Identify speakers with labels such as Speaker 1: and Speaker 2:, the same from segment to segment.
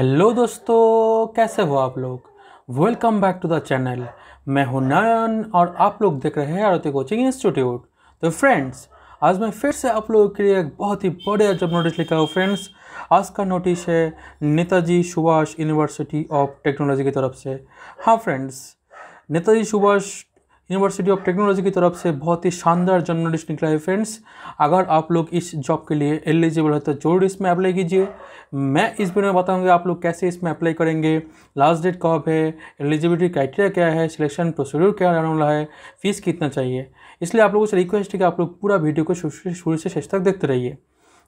Speaker 1: hello दोस्तों कैसे हो आप लोग welcome back to the channel मैं हूं नयन और आप लोग देख रहे हैं आरती कोचिंग इंस्टीट्यूट तो फ्रेंड्स आज मैं फिर से आप लोगों के लिए एक बहुत ही बड़े जब नोटिस लिखा हूँ फ्रेंड्स आज का नोटिस है Netaji Subhas University of Technology की तरफ से हाँ friends Netaji Subhas University of Technology की तरफ से बहुत ही शानदार जर्नलिस्ट निकला है फ्रेंड्स अगर आप लोग इस जॉब के लिए एलिजिबल है तो जरूर इसमें अप्लाई कीजिए मैं इस वीडियो में बताऊंगा आप लोग कैसे इसमें अप्लाई करेंगे लास्ट डेट कब है एलिजिबिलिटी क्राइटेरिया क्या है सिलेक्शन प्रोसीड्यूर क्या रहने वाला है फीस कितना चाहिए इसलिए आप लोगों से रिक्वेस्ट है कि आप लोग पूरा वीडियो को शुरू से शेष तक देखते रहिए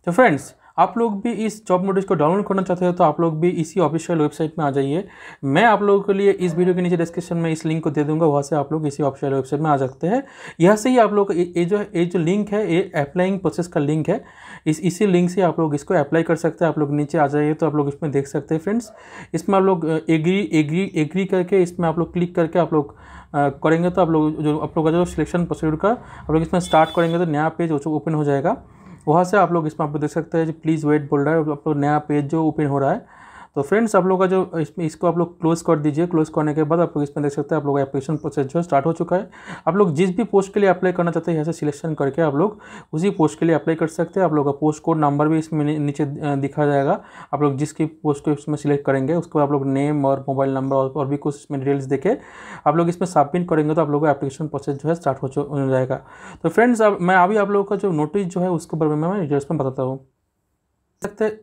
Speaker 1: तो फ्रेंड्स आप लोग भी इस जॉब नोटिस को डाउनलोड करना चाहते हो तो आप लोग भी इसी ऑफिशियल वेबसाइट में आ जाइए मैं आप लोगों के लिए इस वीडियो के नीचे डिस्क्रिप्शन में इस लिंक को दे दूंगा वहाँ से आप लोग इसी ऑफिशियल वेबसाइट में आ सकते हैं यहाँ से ही आप लोग ये जो ये जो लिंक है ये अप्लाइंग प्रोसेस का लिंक है इस इसी लिंक से आप लोग इसको अप्लाई कर सकते हैं आप लोग नीचे आ जाइए तो आप लोग इसमें देख सकते हैं फ्रेंड्स इसमें आप लोग एग्री एग्री एग्री करके इसमें आप लोग क्लिक करके आप लोग करेंगे तो आप लोग जो आप लोग का जो सिलेक्शन प्रोसीड्यूर का आप लोग इसमें स्टार्ट करेंगे तो नया पेज ओपन हो जाएगा वहाँ से आप लोग इसमें आप देख सकते हैं जो प्लीज़ वेट बोल रहा है आपको तो नया पेज जो ओपन हो रहा है तो फ्रेंड्स आप लोग का जो इसमें इसको आप लोग क्लोज कर दीजिए क्लोज करने के बाद आप लोग इसमें देख सकते हैं आप लोग एप्लीकेशन प्रोसेस जो स्टार्ट हो चुका है आप लोग जिस भी पोस्ट के लिए अप्लाई करना चाहते हैं यहाँ से सिलेक्शन करके आप लोग उसी पोस्ट के लिए अप्लाई कर सकते हैं आप लोग का पोस्ट कोड नंबर भी इसमें नीचे दिखा जाएगा आप लोग जिसकी पोस्ट को इसमें सिलेक्ट करेंगे उसके बाद आप लोग नेम और मोबाइल नंबर और भी कुछ इसमें डिटेल्स देखे आप लोग इसमें सबमिट करेंगे तो आप लोग का एप्लीकेशन प्रोसेस जो है स्टार्ट हो जाएगा तो फ्रेंड्स अब मैं अभी आप लोगों का जो नोटिस जो है उसके बारे में मैं डिटेल्स में बताता हूँ सकते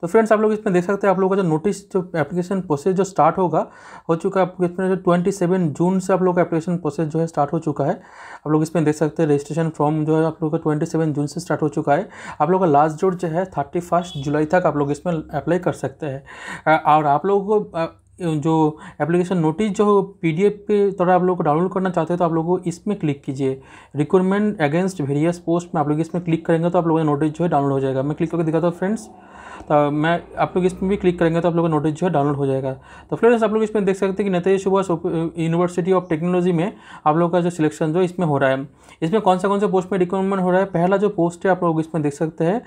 Speaker 1: तो फ्रेंड्स आप लोग इसमें देख सकते हैं आप लोगों का जो नोटिस जो एप्लीकेशन प्रोसेस जो स्टार्ट होगा हो चुका है इसमें जो ट्वेंटी सेवन जून से आप लोग का एप्लीकेशन प्रोसेस जो है स्टार्ट हो चुका है आप लोग इसमें देख सकते हैं रजिस्ट्रेशन फॉर्म जो है आप लोग का ट्वेंटी सेवन जून से स्टार्ट हो चुका है आप लोग का लास्ट डेट जो है थर्टी फर्स्ट जुलाई तक आप लोग इसमें अप्लाई कर सकते हैं और आप लोगों को जो एप्लीकेशन नोटिस जो पी एफ पे थोड़ा आप लोग को डाउनलोड करना चाहते हो तो आप लोगों को इसमें क्लिक कीजिए रिक्वायरमेंट अगेंस्ट वेरियस पोस्ट में आप लोग इसमें क्लिक करेंगे तो आप लोगों का नोटिस जो है डाउनलोड हो जाएगा मैं क्लिक करके दिखाता हूँ फ्रेंड्स तो मैं आप लोग इसमें भी क्लिक करेंगे तो आप लोग का नोटिस जो है डाउनलोड हो जाएगा तो फ्रेंड्स आप लोग इसमें देख सकते हैं कि Netaji Subhas University of Technology में आप लोग का जो सिलेक्शन जो इसमें हो रहा है इसमें कौन सा कौन सा पोस्ट में रिक्रूटमेंट हो रहा है पहला जो पोस्ट है आप लोग इसमें देख सकते हैं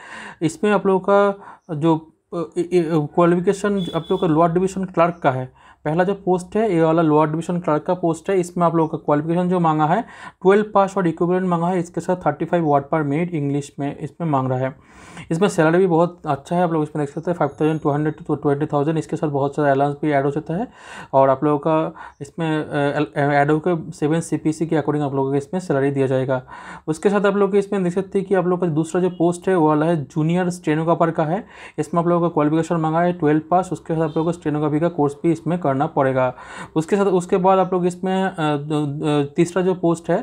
Speaker 1: इसमें आप लोगों का जो क्वालिफिकेशन आप लोग का लोअर डिवीजन क्लर्क का है पहला जो पोस्ट है ये वाला लोअर डिवीजन क्लर्क का पोस्ट है इसमें आप लोगों का क्वालिफिकेशन जो मांगा है ट्वेल्व पास और इक्विपमेंट मांगा है इसके साथ thirty five word per minute English में इसमें मांग रहा है इसमें सैलरी भी बहुत अच्छा है आप लोग इसमें देख सकते हैं five thousand two hundred to twenty thousand इसके साथ बहुत सारा अलाउंस भी ऐड हो जाता है और आप लोगों का इसमें एड होकर सेवन सी पी सी के अकॉर्डिंग आप लोगों को इसमें सैलरी दिया जाएगा उसके साथ आप लोग इसमें देख सकते हैं कि आप लोग का दूसरा जो पोस्ट है वो वाला है जूनियर स्टेनोकापर का है इसमें आप लोग लोगों का क्वालिफिकेशन मांगा है ट्वेल्थ पास उसके साथ आप लोगों को स्टेनोग्राफी का कोर्स भी इसमें करना पड़ेगा उसके साथ उसके बाद आप लोग इसमें तीसरा जो पोस्ट है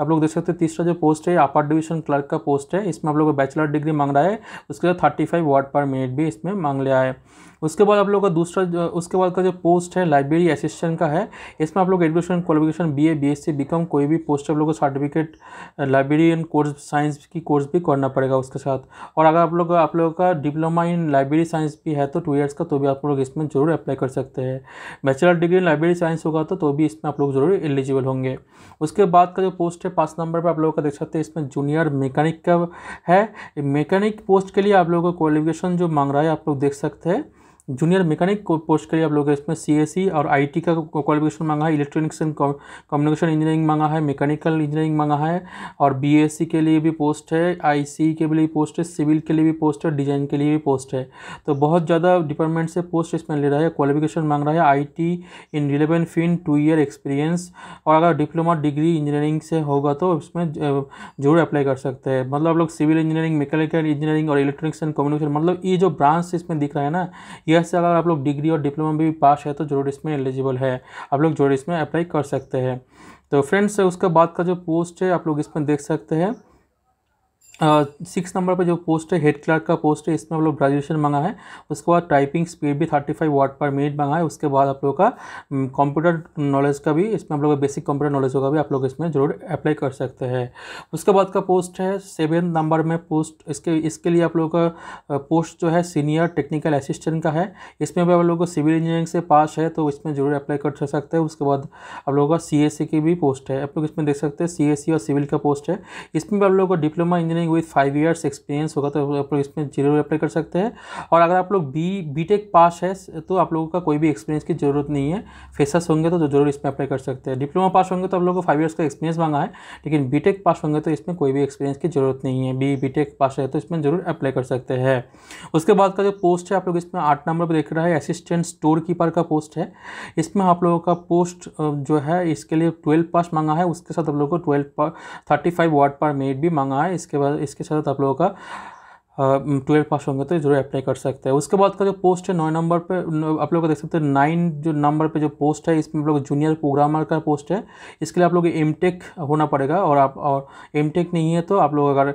Speaker 1: आप लोग देख सकते हैं तीसरा जो पोस्ट है अपर डिवीजन क्लर्क का पोस्ट है इसमें आप लोग बैचलर डिग्री मांग रहा है उसके साथ thirty five word per minute भी इसमें मांग लिया है उसके बाद आप लोग का दूसरा उसके बाद का जो पोस्ट है लाइब्रेरी असिस्टेंट का है इसमें आप लोग education qualification B A B S C B com कोई भी पोस्ट आप लोग को certificate library in course science की कोर्स भी करना पड़ेगा उसके साथ और अगर आप लोग आप लोगों का डिप्लोमा इन लाइब्रेरी साइंस भी है तो टू ईयर्स का तो भी आप लोग इसमें जरूर अप्लाई कर सकते हैं bachelor degree in library science होगा तो, तो भी इसमें आप लोग जरूर एलिजिबल होंगे उसके बाद का जो पोस्ट है पाँच नंबर पर आप लोगों का देख सकते हैं इसमें जूनियर मैकेनिक का है मैकेनिक पोस्ट के लिए आप लोगों का क्वालिफिकेशन जो मांग रहा है आप लोग देख सकते हैं जूनियर मैकेनिक पोस्ट के लिए आप लोग इसमें सीएसई e और आईटी का क्वालिफिकेशन मांगा है इलेक्ट्रॉनिक्स एंड कम्युनिकेशन इंजीनियरिंग मांगा है मैकेनिकल इंजीनियरिंग मांगा है और बीएससी e के लिए भी पोस्ट है सी के लिए पोस्ट है सिविल के लिए भी पोस्ट है डिजाइन के लिए भी पोस्ट है तो बहुत ज़्यादा डिपार्टमेंट से पोस्ट इसमें ले रहा है क्वालिफिकेशन मांग रहा है आई in relevant field two year experience और अगर डिप्लोमा डिग्री इंजीनियरिंग से होगा तो इसमें जरूर अप्लाई कर सकते हैं मतलब आप लोग सिविल इंजीनियरिंग मैकेनिकल इंजीनियरिंग और इलेक्ट्रॉनिक्स एंड कम्युनिकेशन मतलब ये जो ब्रांच इसमें दिख रहा है ना यह से अगर आप लोग डिग्री और डिप्लोमा भी पास है तो जरूर इसमें एलिजिबल है आप लोग जरूर इसमें अप्लाई कर सकते हैं तो फ्रेंड्स उसके बाद का जो पोस्ट है आप लोग इसमें देख सकते हैं सिक्स नंबर पर जो पोस्ट है हेड क्लर्क का पोस्ट है इसमें आप लोग ग्रेजुएशन मंगा है उसके बाद टाइपिंग स्पीड भी thirty five word per minute मंगा है उसके बाद आप लोग का कंप्यूटर हम्म, नॉलेज का भी इसमें आप लोग का बेसिक कंप्यूटर नॉलेज होगा भी आप लोग इसमें जरूर अप्लाई कर सकते हैं उसके बाद का पोस्ट है सेवन नंबर में पोस्ट इसके इसके लिए आप लोग का पोस्ट जो है सीनियर टेक्निकल असिस्टेंट का है इसमें भी आप लोग को सिविल इंजीनियरिंग से पास है तो इसमें जरूर अप्लाई कर सकते हैं उसके बाद आप लोगों का सी e की भी पोस्ट है आप लोग इसमें देख सकते हैं सी e और सिविल का पोस्ट है इसमें भी आप लोग को diploma engineering running with five years experience होगा तो आप लोग इसमें जरूर अप्लाई कर सकते हैं और अगर आप लोग बी बी टेक पास है तो आप लोगों का कोई भी एक्सपीरियंस की जरूरत नहीं है फेसर्स होंगे तो जरूर इसमें अप्लाई कर सकते हैं डिप्लोमा पास होंगे तो आप लोगों को फाइव ईयर्स का एक्सपीरियंस मांगा है लेकिन बी टेक पास होंगे तो इसमें कोई भी एक्सपीरियंस की जरूरत नहीं है बी बी टेक पास है तो इसमें जरूर अप्लाई कर सकते हैं उसके बाद का जो पोस्ट है आप लोग इसमें आठ नंबर पर देख रहा है असिस्टेंट स्टोर कीपर का पोस्ट है इसमें आप लोगों का पोस्ट जो है इसके लिए ट्वेल्व पास मांगा है उसके साथ आप लोगों को ट्वेल्व पर thirty five word per minute भी मांगा है इसके बाद इसके साथ आप लोगों का ट्वेल्व पास होंगे तो जरूर अप्लाई कर सकते हैं उसके बाद का जो पोस्ट है नौ नंबर पे आप लोग देख सकते हैं नाइन जो नंबर पे जो पोस्ट है इसमें आप लोग जूनियर प्रोग्रामर का पोस्ट है इसके लिए आप लोग एम टेक होना पड़ेगा और आप और एम टेक नहीं है तो आप लोग अगर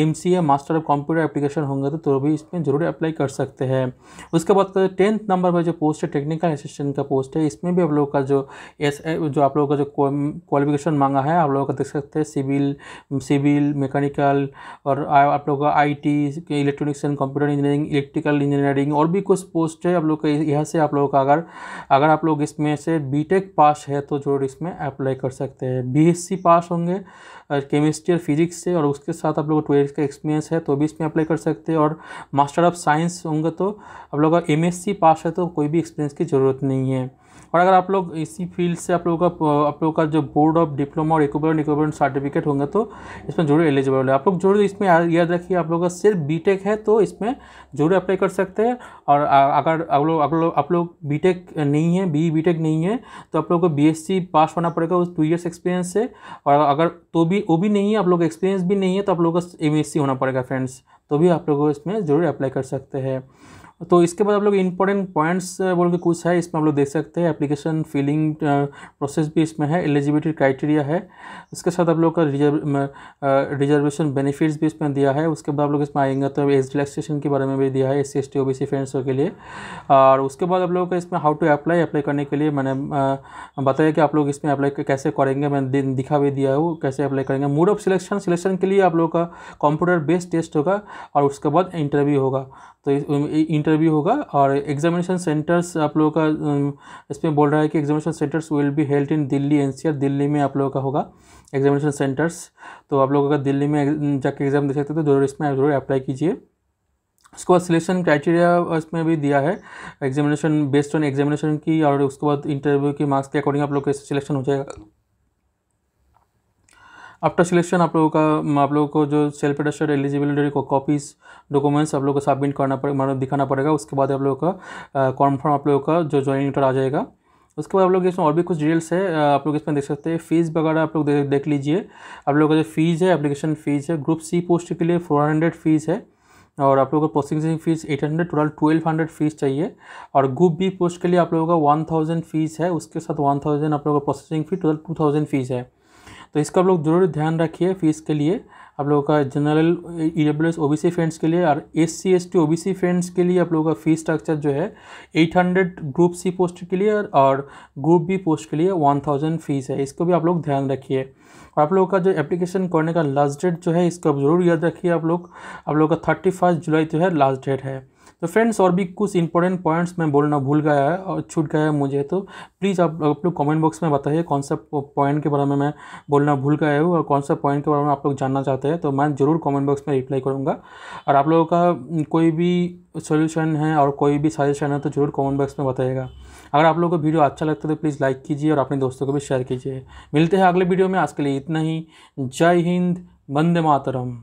Speaker 1: M C A master of computer application होंगे तो, तो, भी इसमें ज़रूर अप्लाई कर सकते हैं उसके बाद का टेंथ नंबर पर जो पोस्ट है टेक्निकल असिस्टेंट का पोस्ट है इसमें भी आप लोग का जो एस जो आप लोगों का जो क्वालिफिकेशन मांगा है आप लोगों का देख सकते हैं सिविल सिविल मैकेनिकल और आप लोग का I T electronics and computer engineering electrical engineering और भी कुछ पोस्ट है आप लोग का यहाँ से आप लोगों का अगर अगर आप लोग इसमें से बीटेक पास है तो जरूर इसमें अप्लाई कर सकते हैं बीएससी पास होंगे केमिस्ट्री और फिजिक्स से और उसके साथ आप लोग ट्वेल्थ का एक्सपीरियंस है तो भी इसमें अप्लाई कर सकते हैं और मास्टर ऑफ साइंस होंगे तो आप लोग का एम पास है तो कोई भी एक्सपीरियंस की ज़रूरत नहीं है और अगर आप लोग इसी फील्ड से आप लोगों का आप लोगों का जो बोर्ड ऑफ डिप्लोमा और इक्विपमेंट इक्विपमेंट सर्टिफिकेट होंगे तो इसमें जरूर एलिजिबल है आप लोग जरूर इसमें याद रखिए आप लोगों का सिर्फ बीटेक है तो इसमें जरूर अप्लाई कर सकते हैं और अगर आप लोग आप लोग आप लोग बी नहीं है बी बी नहीं है तो आप लोग को बी पास होना पड़ेगा उस टू ईयर्स एक्सपीरियंस से और अगर तो भी वो भी नहीं है आप लोग एक्सपीरियंस भी नहीं है तो आप लोग का एम होना पड़ेगा फ्रेंड्स तो भी आप लोग इसमें ज़रूर अप्लाई कर सकते हैं तो इसके बाद आप लोग इंपॉर्टेंट पॉइंट्स बोल के कुछ है इसमें आप लोग देख सकते हैं एप्लीकेशन फिलिंग प्रोसेस भी इसमें है एलिजिबिलिटी क्राइटेरिया है उसके साथ आप लोग का रिजर्वेशन बेनिफिट्स भी इसमें दिया है उसके बाद आप लोग इसमें आएंगे तो एज रिलैक्सेशन के बारे में भी दिया है S C S T O B C friends के लिए और उसके बाद आप लोगों का इसमें हाउ टू अप्लाई अप्लाई करने के लिए मैंने बताया कि आप लोग इसमें अप्लाई कैसे करेंगे मैंने दिखा भी दिया हूँ कैसे अप्लाई करेंगे मूड ऑफ सिलेक्शन सिलेक्शन के लिए आप लोग का कंप्यूटर बेस्ड टेस्ट होगा और उसके बाद इंटरव्यू होगा तो इंटर भी होगा और एग्जामिनेशन सेंटर्स आप लोगों का इसमें बोल रहा है कि examination centres will be held in Delhi NCR Delhi में आप लोगों का होगा एग्जामिनेशन सेंटर्स तो आप लोग अगर दिल्ली में जाके एग्ज़ाम दे सकते हो तो जरूर इसमें जरूर अप्लाई कीजिए उसके बाद सिलेक्शन क्राइटेरिया इसमें भी दिया है एग्जामिनेशन बेस्ड ऑन एग्जामिनेशन की और उसके बाद इंटरव्यू के मार्क्स के अकॉर्डिंग आप लोग का सिलेक्शन हो जाएगा आफ्टर सिलेक्शन आप लोगों का आप लोगों को जो सेल्फ एडस्टर एलिजिबिलिटी को कॉपीज डॉक्यूमेंट्स आप लोगों को सबमिट करना पड़ेगा दिखाना पड़ेगा उसके बाद आप लोगों का कॉन्फर्म आप लोगों का जो ज्वाइनिंग लेटर आ जाएगा उसके बाद आप लोग इसमें और भी कुछ डिटेल्स है आप लोग इसमें देख सकते हैं फीस वगैरह आप लोग देख, देख लीजिए आप लोगों का जो फीस है एप्लीकेशन फ़ीस है ग्रुप सी पोस्ट के लिए फोर हंड्रेड फीस है और आप लोगों को processing fees eight hundred total twelve hundred fees चाहिए और ग्रुप बी पोस्ट के लिए आप लोगों का वन थाउजेंड फीस है उसके साथ वन थाउजेंड आप लोगों का processing fee total two thousand fees है तो इसका आप लोग ज़रूर ध्यान रखिए फीस के लिए आप लोगों का general E W S O B C friends के लिए और S C S T O B C friends के लिए आप लोगों का फीस स्ट्रक्चर जो है eight hundred group C post के लिए और ग्रुप बी पोस्ट के लिए वन थाउजेंड फीस है इसको भी आप लोग ध्यान रखिए और आप लोगों का जो एप्लीकेशन करने का लास्ट डेट जो है आप ज़रूर याद रखिए आप लोग आप लोगों का थर्टी फर्स्ट जुलाई जो है लास्ट डेट है तो फ्रेंड्स और भी कुछ इंपॉर्टेंट पॉइंट्स मैं बोलना भूल गया है और छूट गया है मुझे तो प्लीज़ आप आप लोग कमेंट बॉक्स में बताइए कौन सा पॉइंट के बारे में मैं बोलना भूल गया हूँ और कौन सा पॉइंट के बारे में आप लोग जानना चाहते हैं तो मैं ज़रूर कॉमेंट बॉक्स में रिप्लाई करूँगा और आप लोगों का कोई भी सोल्यूशन है और कोई भी सजेशन है तो ज़रूर कॉमेंट बॉक्स में बताइएगा अगर आप लोगों को वीडियो अच्छा लगता है तो प्लीज़ लाइक कीजिए और अपने दोस्तों को भी शेयर कीजिए मिलते हैं अगले वीडियो में आज के लिए इतना ही जय हिंद वंदे मातरम